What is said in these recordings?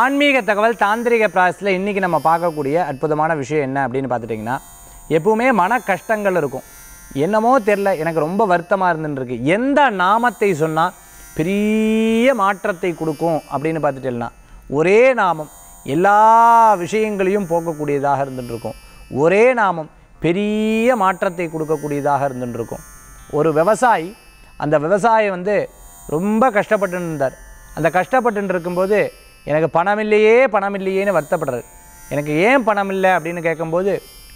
ஆன்மீக தகவல் தாந்திரிக பிராசஸில் இன்றைக்கி நம்ம பார்க்கக்கூடிய அற்புதமான விஷயம் என்ன அப்படின்னு பார்த்துட்டிங்கன்னா எப்பவுமே மன கஷ்டங்கள் இருக்கும் என்னமோ தெரில எனக்கு ரொம்ப வருத்தமாக இருந்துருக்கு எந்த நாமத்தை சொன்னால் பெரிய மாற்றத்தை கொடுக்கும் அப்படின்னு பார்த்துட்டேன்னா ஒரே நாமம் எல்லா விஷயங்களையும் போக்கக்கூடியதாக இருந்துட்டுருக்கும் ஒரே நாமம் பெரிய மாற்றத்தை கொடுக்கக்கூடியதாக இருந்துட்டுருக்கும் ஒரு விவசாயி அந்த விவசாயம் வந்து ரொம்ப கஷ்டப்பட்டு இருந்தார் அந்த கஷ்டப்பட்டு இருக்கும்போது எனக்கு பணம் இல்லையே பணம் இல்லையேன்னு வருத்தப்படுறாரு எனக்கு ஏன் பணம் இல்லை அப்படின்னு கேட்கும்போது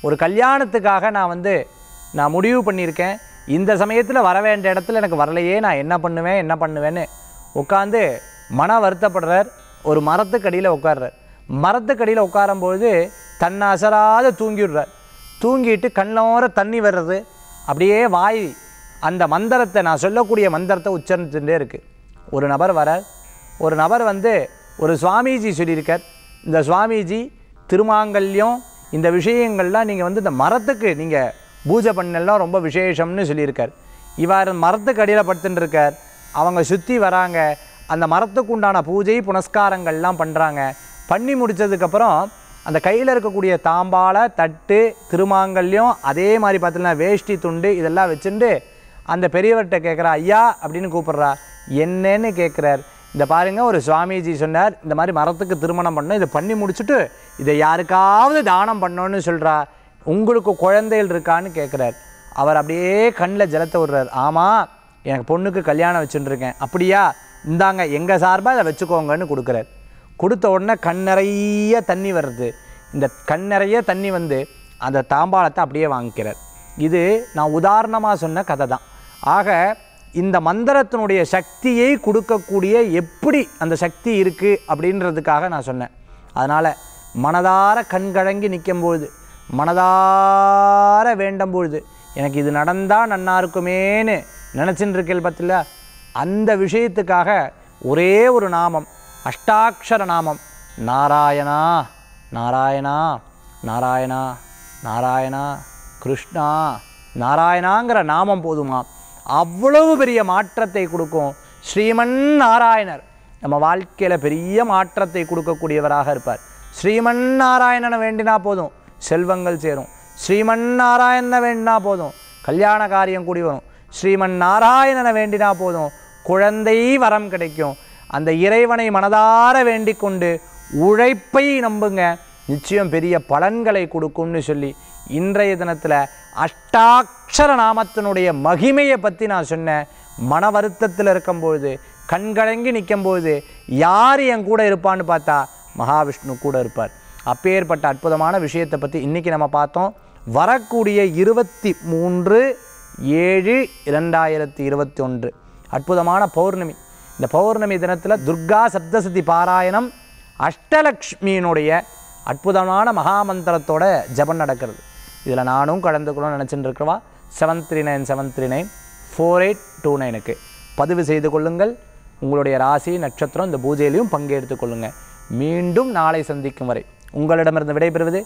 ஒரு கல்யாணத்துக்காக நான் வந்து நான் முடிவு பண்ணியிருக்கேன் இந்த சமயத்தில் வர வேண்டிய இடத்துல எனக்கு வரலையே நான் என்ன பண்ணுவேன் என்ன பண்ணுவேன்னு உட்காந்து மன வருத்தப்படுறார் ஒரு மரத்துக்கடியில் உட்காடுறார் மரத்துக்கடியில் உட்காரும்பொழுது தன்னை அசராத தூங்கிடுறார் தூங்கிட்டு கண்ணோர தண்ணி வர்றது அப்படியே வாய் அந்த மந்திரத்தை நான் சொல்லக்கூடிய மந்திரத்தை உச்சரித்துட்டே இருக்குது ஒரு நபர் வரார் ஒரு நபர் வந்து ஒரு சுவாமிஜி சொல்லியிருக்கார் இந்த சுவாமிஜி திருமாங்கல்யம் இந்த விஷயங்கள்லாம் நீங்கள் வந்து இந்த மரத்துக்கு நீங்கள் பூஜை பண்ணலாம் ரொம்ப விசேஷம்னு சொல்லியிருக்கார் இவர் மரத்துக்கு அடியில் படுத்துட்டு இருக்கார் அவங்க சுற்றி வராங்க அந்த மரத்துக்கு உண்டான பூஜை புனஸ்காரங்கள்லாம் பண்ணுறாங்க பண்ணி முடித்ததுக்கப்புறம் அந்த கையில் இருக்கக்கூடிய தாம்பாலை தட்டு திருமாங்கல்யம் அதே மாதிரி பார்த்தீங்கன்னா வேஷ்டி துண்டு இதெல்லாம் வச்சுட்டு அந்த பெரியவர்கிட்ட கேட்குறா ஐயா அப்படின்னு கூப்பிட்றா என்னன்னு கேட்குறார் இந்த பாருங்கள் ஒரு சுவாமிஜி சொன்னார் இந்த மாதிரி மரத்துக்கு திருமணம் பண்ணோம் இதை பண்ணி முடிச்சுட்டு இதை யாருக்காவது தானம் பண்ணோன்னு சொல்கிறா உங்களுக்கு குழந்தைகள் இருக்கான்னு கேட்குறார் அவர் அப்படியே கண்ணில் ஜலத்தை விடுறார் ஆமாம் எனக்கு பொண்ணுக்கு கல்யாணம் வச்சுட்டுருக்கேன் அப்படியா இந்தாங்க எங்கள் சார்பாக இதை வச்சுக்கோங்கன்னு கொடுக்குறார் கொடுத்த உடனே கண் நிறைய தண்ணி வருது இந்த கண் நிறைய தண்ணி வந்து அந்த தாம்பாளத்தை அப்படியே வாங்கிக்கிறார் இது நான் உதாரணமாக சொன்ன கதை தான் ஆக இந்த மந்திரத்தினுடைய சக்தியை கொடுக்கக்கூடிய எப்படி அந்த சக்தி இருக்குது அப்படின்றதுக்காக நான் சொன்னேன் அதனால் மனதார கண்கழங்கி நிற்கும்பொழுது மனதார வேண்டும் பொழுது எனக்கு இது நடந்தால் நன்னா இருக்குமேனு நினச்சின்னு இருக்கேள் பத்தில அந்த விஷயத்துக்காக ஒரே ஒரு நாமம் அஷ்டாட்சர நாமம் நாராயணா நாராயணா நாராயணா நாராயணா கிருஷ்ணா நாராயணாங்கிற நாமம் போதுமா அவ்வளவு பெரிய மாற்றத்தை கொடுக்கும் ஸ்ரீமன் நாராயணர் நம்ம வாழ்க்கையில் பெரிய மாற்றத்தை கொடுக்கக்கூடியவராக இருப்பார் ஸ்ரீமன் நாராயணனை வேண்டினா போதும் செல்வங்கள் சேரும் ஸ்ரீமன் நாராயணனை வேண்டினா போதும் கல்யாண காரியம் கூடி வரும் ஸ்ரீமன் நாராயணனை வேண்டினா போதும் குழந்தை வரம் கிடைக்கும் அந்த இறைவனை மனதார வேண்டிக் கொண்டு உழைப்பை நம்புங்க நிச்சயம் பெரிய பலன்களை கொடுக்கும்னு சொல்லி இன்றைய தினத்தில் அஷ்டாட்சர நாமத்தினுடைய மகிமையை பற்றி நான் சொன்னேன் மன வருத்தத்தில் இருக்கும்பொழுது கண்கலங்கி நிற்கும்பொழுது யார் என் கூட இருப்பான்னு பார்த்தா மகாவிஷ்ணு கூட இருப்பார் அப்பேற்பட்ட அற்புதமான விஷயத்தை பற்றி இன்றைக்கி நம்ம பார்த்தோம் வரக்கூடிய இருபத்தி மூன்று ஏழு இரண்டாயிரத்தி இருபத்தி ஒன்று அற்புதமான பௌர்ணமி இந்த பௌர்ணமி தினத்தில் துர்கா சப்தசதி பாராயணம் அஷ்டலக்ஷ்மியினுடைய அற்புதமான மகாமந்திரத்தோட ஜபம் நடக்கிறது இதில் நானும் கலந்துக்கணும்னு நினச்சிட்டு இருக்கவா seven three nine seven three nine four eight two நைனுக்கு பதிவு செய்து கொள்ளுங்கள் உங்களுடைய ராசி நட்சத்திரம் இந்த பூஜையிலையும் பங்கெடுத்து கொள்ளுங்கள் மீண்டும் நாளை சந்திக்கும் வரை உங்களிடமிருந்து விடைபெறுவது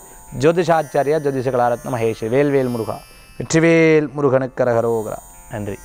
ஜோதிஷாச்சாரியா ஜோதிஷ மகேஷ் வேல்வேல் முருகா வெற்றிவேல் முருகனுக்கு ரகரோகரா நன்றி